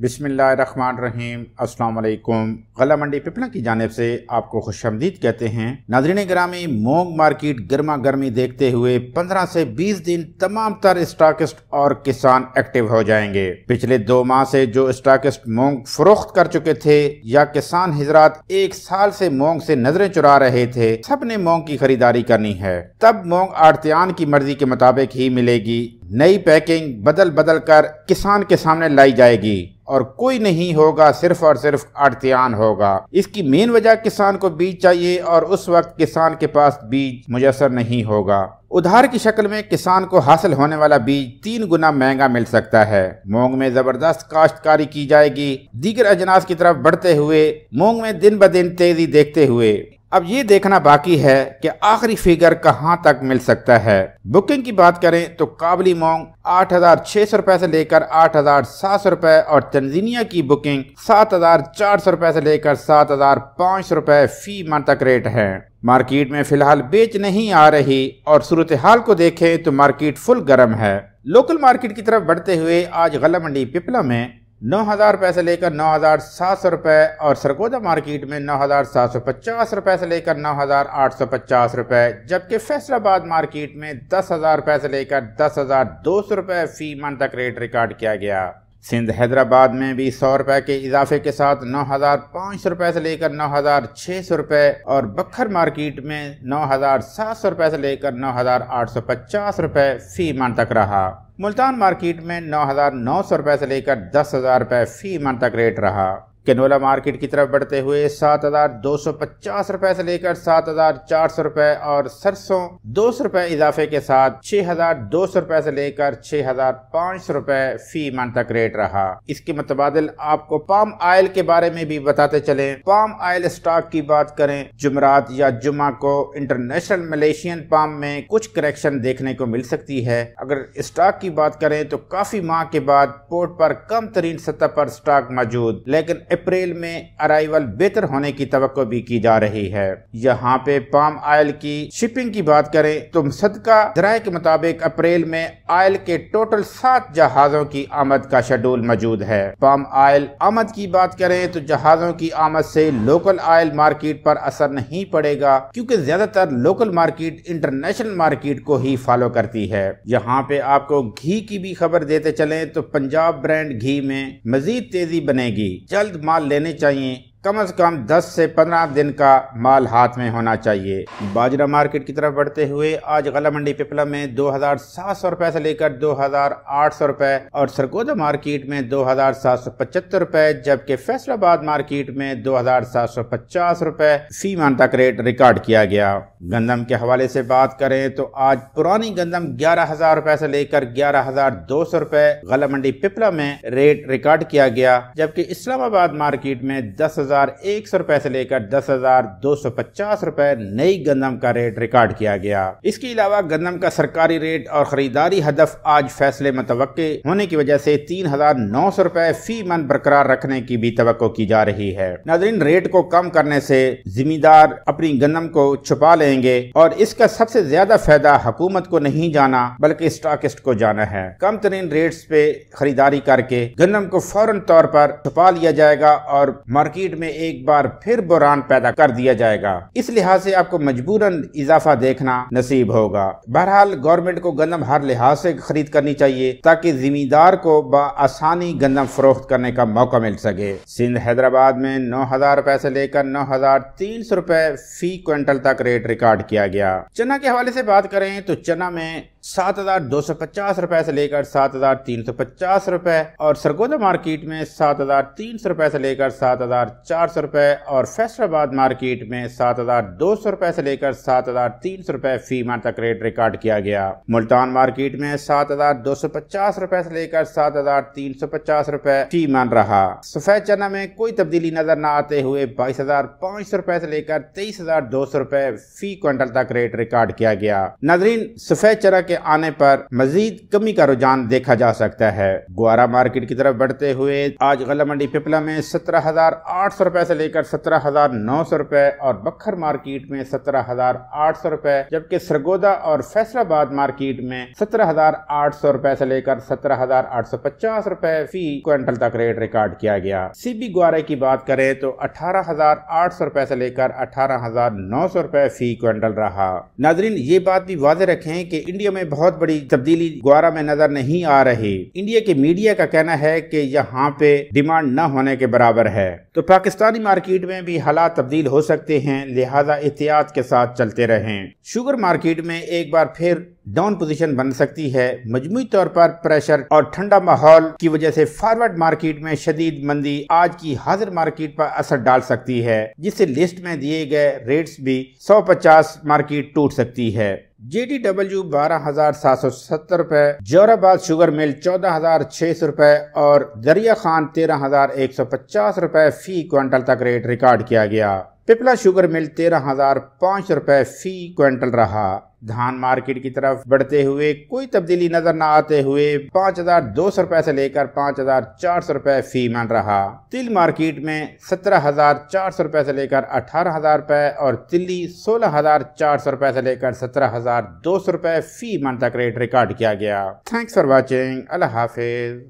बिसमीम असलकुम गला मंडी पिपला की जानब से आपको खुश आमदीद कहते हैं नाजरन ग्रामी मोंग मार्केट गर्मा गर्मी देखते हुए 15 से 20 दिन तमाम तर स्टाकिस्ट और किसान एक्टिव हो जाएंगे पिछले दो माह से जो स्टाकिस्ट मोंग फरोख्त कर चुके थे या किसान हजरात एक साल से मोंग से नजरें चुरा रहे थे सब ने मोंग की खरीदारी करनी है तब मोंग आड़तियान की मर्जी के मुताबिक ही मिलेगी नई पैकिंग बदल बदल कर किसान के सामने लाई जाएगी और कोई नहीं होगा सिर्फ और सिर्फ आड़तियान होगा इसकी मेन वजह किसान को बीज चाहिए और उस वक्त किसान के पास बीज मुयसर नहीं होगा उधार की शक्ल में किसान को हासिल होने वाला बीज तीन गुना महंगा मिल सकता है मूंग में जबरदस्त काश्तकारी की जाएगी दीगर अजनास की तरफ बढ़ते हुए मूंग में दिन ब दिन तेजी देखते हुए अब ये देखना बाकी है कि आखिरी फिगर कहां तक मिल सकता है बुकिंग की बात करें तो काबली मोंग आठ हजार छह सौ रुपए से लेकर आठ हजार सात सौ रुपए और तंजीनिया की बुकिंग सात हजार चार सौ रुपए से लेकर सात हजार पाँच सौ रुपए फी मन तक रेट है मार्केट में फिलहाल बेच नहीं आ रही और सूरत हाल को देखें तो मार्केट फुल गर्म है लोकल मार्केट की तरफ बढ़ते हुए आज गला मंडी पिपला में नौ हज़ार रुपये से लेकर नौ हज़ार सात सौ रुपये और सरगोदा मार्केट में नौ हज़ार सात सौ पचास रुपये से लेकर नौ हज़ार आठ सौ पचास रुपये जबकि फैसलाबाद मार्केट में दस हज़ार रुपये से लेकर दस हज़ार दो सौ रुपये फ़ी मन तक रेट रिकॉर्ड किया गया सिंध हैदराबाद में भी सौ रुपए के इजाफे के साथ नौ हज़ार पाँच सौ रुपए से लेकर नौ हज़ार छह सौ रुपए और बखर मार्केट में नौ हज़ार सात सौ रुपए से लेकर नौ हज़ार आठ सौ पचास रुपए फी मन तक रहा मुल्तान मार्केट में नौ हज़ार नौ सौ रुपए से लेकर दस हज़ार रुपए फी मन तक रेट रहा कैनोला मार्केट की तरफ बढ़ते हुए सात हजार दो सौ पचास रुपए से लेकर सात हजार चार सौ रुपए और सरसों दो सौ रुपए इजाफे के साथ छह हजार दो सौ रुपए से लेकर छह हजार पाँच सौ रुपए फी मन तक रेट रहा इसके मुतबादल आपको पाम ऑयल के बारे में भी बताते चले पाम ऑयल स्टॉक की बात करें जुमरात या जुमा को इंटरनेशनल मलेशियन पाम में कुछ करेक्शन देखने को मिल सकती है अगर स्टॉक की बात करें तो काफी माह के बाद पोर्ट पर कम तरीन सतह पर स्टॉक मौजूद लेकिन अप्रैल में अराइवल बेहतर होने की तो भी की जा रही है यहाँ पे पाम ऑयल की शिपिंग की बात करें तो सदका जराये के मुताबिक अप्रैल में ऑयल के टोटल सात जहाजों की आमद का शेड्यूल मौजूद है पाम ऑयल आमद की बात करें तो जहाजों की आमद से लोकल ऑयल मार्केट पर असर नहीं पड़ेगा क्योंकि ज्यादातर लोकल मार्केट इंटरनेशनल मार्केट को ही फॉलो करती है यहाँ पे आपको घी की भी खबर देते चले तो पंजाब ब्रांड घी में मजीद तेजी बनेगी जल्द माल लेने चाहिए कम से कम 10 से 15 दिन का माल हाथ में होना चाहिए बाजरा मार्केट की तरफ बढ़ते हुए आज गला मंडी पिपला में दो हजार सात सौ से लेकर दो हजार आठ सौ और सरगोदा मार्केट में दो हजार सात सौ पचहत्तर रूपए जबकि फैसलाबाद मार्केट में दो हजार सात सौ पचास रूपए फी तक रेट रिकॉर्ड किया गया गंदम के हवाले से बात करें तो आज पुरानी गंदम ग्यारह हजार रुपए से लेकर ग्यारह हजार दो सौ रुपए गला मंडी पिपला में रेट रिकॉर्ड किया गया जबकि इस्लामाबाद मार्केट में दस हज़ार एक सौ रुपए से लेकर दस हजार दो सौ पचास रुपए नई गंदम का रेट रिकॉर्ड किया गया इसके अलावा गंदम का सरकारी रेट और खरीदारी हदफ आज फैसले मुतव होने की वजह से तीन हजार नौ सौ रुपए फी मन बरकरार रखने की भी तो की जा रही है नाजरीन रेट को कम करने से जिम्मेदार अपनी गंदम को छुपा लेंगे और इसका सबसे ज्यादा फायदा हुकूमत को नहीं जाना बल्कि स्टॉकिस्ट को जाना है कम तरीन रेट पे खरीदारी करके गंदम को फौरन तौर पर छुपा लिया जाएगा और मार्केट में एक बार फिर बुरान पैदा कर दिया जाएगा इस लिहाज से आपको मजबूरन इजाफा देखना नसीब होगा बहरहाल गवर्नमेंट को गंदम हर लिहाज से खरीद करनी चाहिए ताकि जिमीदार को बसानी गंदम फरोख्त करने का मौका मिल सके सिंध हैदराबाद में नौ हजार रुपए ऐसी लेकर नौ हजार तीन सौ रुपए फी क्विंटल तक रेट रिकॉर्ड किया गया चना के हवाले ऐसी बात करें तो चना में सात हजार दो सौ पचास रुपए से लेकर सात हजार तीन सौ पचास रुपए और सरगोदा मार्केट में सात हजार तीन सौ रुपए से लेकर सात हजार चार सौ रुपए और फैसलाबाद मार्केट में सात हजार दो सौ रुपए से लेकर सात हजार तीन सौ रुपए फीमा तक रेट रिकॉर्ड किया गया मुल्तान मार्केट में सात हजार दो सौ पचास रुपए से लेकर सात हजार तीन सौ पचास रुपए फी मान रहा सफेद चना में कोई तब्दीली नजर न आते हुए बाईस हजार पाँच सौ रुपए से लेकर तेईस हजार दो सौ रुपए फी क्विंटल तक रेट रिकॉर्ड किया गया नजरीन सफेद चना के आने पर मजीद कमी का रुझान देखा जा सकता है ग्वारा मार्केट की तरफ बढ़ते हुए आज गला मंडी पिपला में सत्रह हजार आठ सौ रुपए से लेकर सत्रह हजार नौ सौ रुपए और बखर मार्केट में सत्रह हजार आठ सौ रुपए जबकि सरगोदा और फैसलाबाद मार्केट में सत्रह हजार आठ सौ रुपए से लेकर सत्रह हजार आठ सौ पचास रुपए फी क्विंटल तक रेट रिकॉर्ड किया गया सीबी ग्वारे की बात करें तो अठारह हजार आठ सौ रुपए से लेकर अठारह हजार नौ सौ रुपए फी क्विंटल रहा नाजरीन ये बात भी वाजे रखे की इंडिया में में बहुत बड़ी तब्दीली ग्वारा में नजर नहीं आ रही इंडिया के मीडिया का कहना है कि यहाँ पे डिमांड न होने के बराबर है तो पाकिस्तानी मार्केट में भी हालात तब्दील हो सकते हैं लिहाजा एहतियात के साथ चलते रहें शुगर मार्केट में एक बार फिर डाउन पोजीशन बन सकती है मजमू तौर पर प्रेशर और ठंडा माहौल की वजह से फॉरवर्ड मार्केट में शदीद मंदी आज की हाजिर मार्केट पर असर डाल सकती है जिससे लिस्ट में दिए गए रेट्स भी 150 मार्केट टूट सकती है जी डी डब्ल्यू बारह हजार सात सौ सत्तर रुपए जोराबाद शुगर मिल चौदह हजार छह सौ रुपए और दरिया खान तेरह हजार एक सौ पचास रुपए फी क्विंटल तक रेट रिकॉर्ड किया गया पिपला शुगर मिल तेरह हजार पाँच रुपए फी क्विंटल रहा धान मार्केट की तरफ बढ़ते हुए कोई तब्दीली नजर न आते हुए पाँच हजार दो सौ रुपए से लेकर पाँच हजार चार सौ रुपए फी मन रहा तिल मार्केट में सत्रह हजार चार सौ रुपए से लेकर अठारह हजार रुपए और तिल्ली सोलह हजार चार सौ रुपए से लेकर सत्रह हजार दो सौ रुपए फी मन तक रेट रिकॉर्ड किया गया थैंक्स फॉर वॉचिंग अल्लाह हाफिज